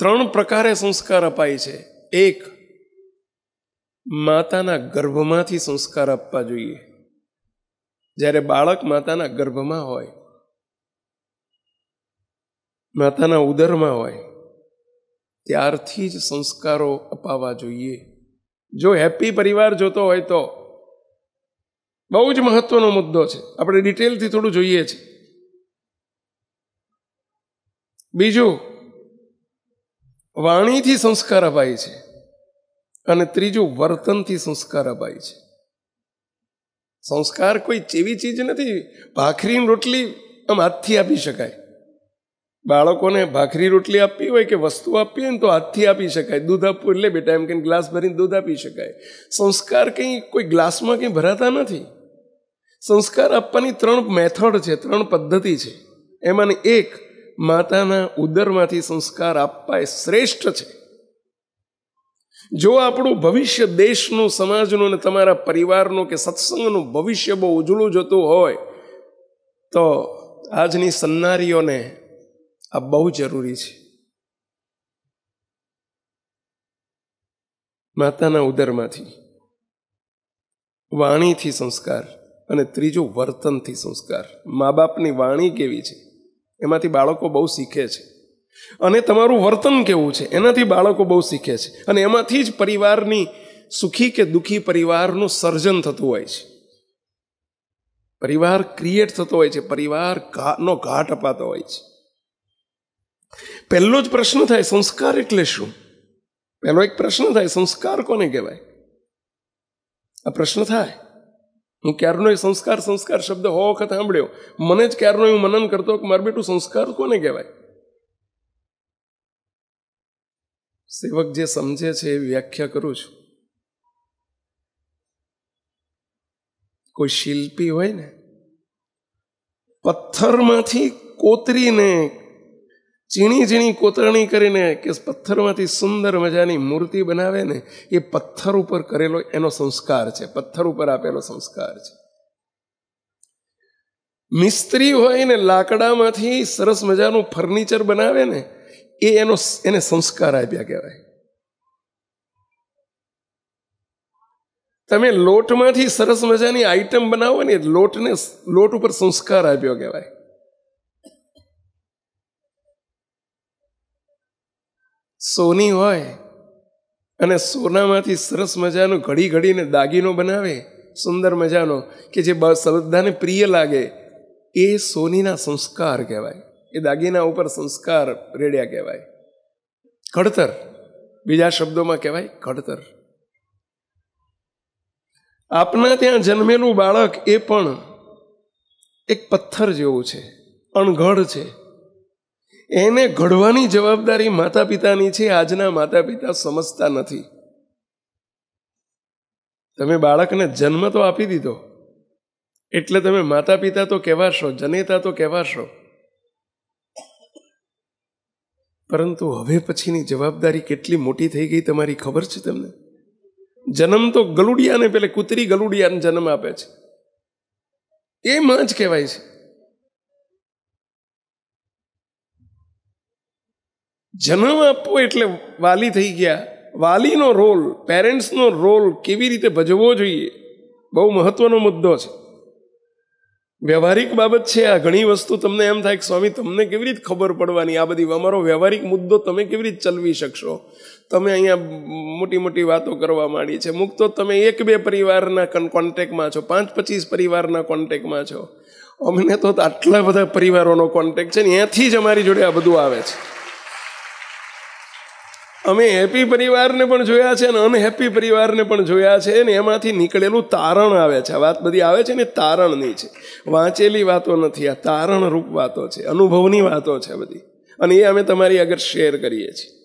ત્રણ પ્રકારે સંસ્કાર અપાય છે એક માતાના ગર્ભમાંથી સંસ્કાર આપવા જોઈએ જ્યારે બાળક માતાના ગર્ભમાં હોય માતાના ઉદરમાં હોય ત્યારથી જ સંસ્કારો અપાવા જોઈએ જો હેપી પરિવાર જોતો હોય તો બહુ જ મહત્વનો મુદ્દો છે આપણે ડિટેલથી થોડું જોઈએ છીએ બીજું વાણીથી સંસ્કાર અપાય છે અને ત્રીજું વર્તનથી સંસ્કાર અપાય છે સંસ્કાર કોઈ ચેવી ચીજ નથી ભાખરી રોટલી આમ હાથથી આપી શકાય બાળકોને ભાખરી રોટલી આપવી હોય કે વસ્તુ આપવી હોય ને તો હાથથી આપી શકાય દૂધ આપવું એટલે બેટા એમ કે ગ્લાસ ભરીને દૂધ આપી શકાય સંસ્કાર કંઈ કોઈ ગ્લાસમાં કંઈ ભરાતા નથી સંસ્કાર આપવાની ત્રણ મેથડ છે ત્રણ પદ્ધતિ છે એમાંની એક માતાના ઉદરમાંથી સંસ્કાર આપવા એ શ્રેષ્ઠ છે જો આપણું ભવિષ્ય દેશનું સમાજનું અને તમારા પરિવારનું કે સત્સંગનું ભવિષ્ય બહુ ઉજળું જતું હોય તો આજની સન્નારીઓને આ બહુ જરૂરી છે માતાના ઉદરમાંથી વાણીથી સંસ્કાર અને ત્રીજું વર્તનથી સંસ્કાર મા બાપની વાણી કેવી છે એમાંથી બાળકો બહુ શીખે છે અને તમારું વર્તન કેવું છે એનાથી બાળકો બહુ શીખે છે અને એમાંથી જ પરિવારની સુખી કે દુઃખી પરિવારનું સર્જન થતું હોય છે પરિવાર ક્રિએટ થતો હોય છે પરિવાર નો ઘાટ અપાતો હોય છે પહેલો જ પ્રશ્ન થાય સંસ્કાર એટલે શું પહેલો એક પ્રશ્ન થાય સંસ્કાર કોને કહેવાય આ પ્રશ્ન થાય હું ક્યારનો એ સંસ્કાર સંસ્કાર શબ્દ હો વખત સાંભળ્યો મને જ ક્યારનો હું મનન કરતો કે મારું બેટું સંસ્કાર કોને કહેવાય સેવક જે સમજે છે એ વ્યાખ્યા કરું છું કોઈ શિલ્પી હોય ને પથ્થરમાંથી કોતરીને ઝીણી ઝીણી કોતરણી કરીને કે પથ્થરમાંથી સુંદર મજાની મૂર્તિ બનાવે ને એ પથ્થર ઉપર કરેલો એનો સંસ્કાર છે પથ્થર ઉપર આપેલો સંસ્કાર છે મિસ્ત્રી હોય ને લાકડામાંથી સરસ મજાનું ફર્નિચર બનાવે ને એ એનો એને સંસ્કાર આપ્યા કહેવાય તમે લોટમાંથી સરસ મજાની આઈટમ બનાવો ને લોટને લોટ ઉપર સંસ્કાર આપ્યો કહેવાય સોની હોય અને સોનામાંથી સરસ મજાનું ઘડી ઘડીને દાગીનો બનાવે સુંદર મજાનો કે જે શ્રદ્ધાને પ્રિય લાગે એ સોનીના સંસ્કાર કહેવાય એ દાગીના ઉપર સંસ્કાર રેડ્યા કહેવાય ઘડતર બીજા શબ્દોમાં કહેવાય ઘડતર આપના ત્યાં જન્મેલું બાળક એ પણ એક પથ્થર જેવું છે અણઘડ છે એને ઘડવાની જવાબદારી માતા પિતાની છે આજના માતા પિતા સમજતા નથી તમે બાળકને જન્મ તો આપી દીધો એટલે તમે માતા પિતા તો કહેવાશો જનેતા તો કહેવાશો પરંતુ હવે પછીની જવાબદારી કેટલી મોટી થઈ ગઈ તમારી ખબર છે તમને જન્મ તો ગલુડિયાને પેલે કૂતરી ગલુડિયાને જન્મ આપે છે એ માં જ કહેવાય છે જન્મ આપવો એટલે વાલી થઈ ગયા વાલીનો રોલ પેરેન્ટ્સનો રોલ કેવી રીતે ભજવવો જોઈએ બહુ મહત્ત્વનો મુદ્દો છે વ્યવહારિક બાબત છે આ ઘણી વસ્તુ તમને એમ થાય કે સ્વામી તમને કેવી રીતે ખબર પડવાની આ બધી અમારો વ્યવહારિક મુદ્દો તમે કેવી રીતે ચલવી શકશો તમે અહીંયા મોટી મોટી વાતો કરવા માંડી છે મુક તો તમે એક બે પરિવારના કોન્ટેકમાં છો પાંચ પચીસ પરિવારના કોન્ટેકમાં છો અમને તો આટલા બધા પરિવારોનો કોન્ટેક છે ને ત્યાંથી જ અમારી જોડે આ બધું આવે છે અમે હેપી પરિવારને પણ જોયા છે અને અનહેપી પરિવારને પણ જોયા છે અને એમાંથી નીકળેલું તારણ આવે છે આ વાત બધી આવે છે ને તારણની છે વાંચેલી વાતો નથી આ તારણરૂપ વાતો છે અનુભવની વાતો છે બધી અને એ અમે તમારી આગળ શેર કરીએ છીએ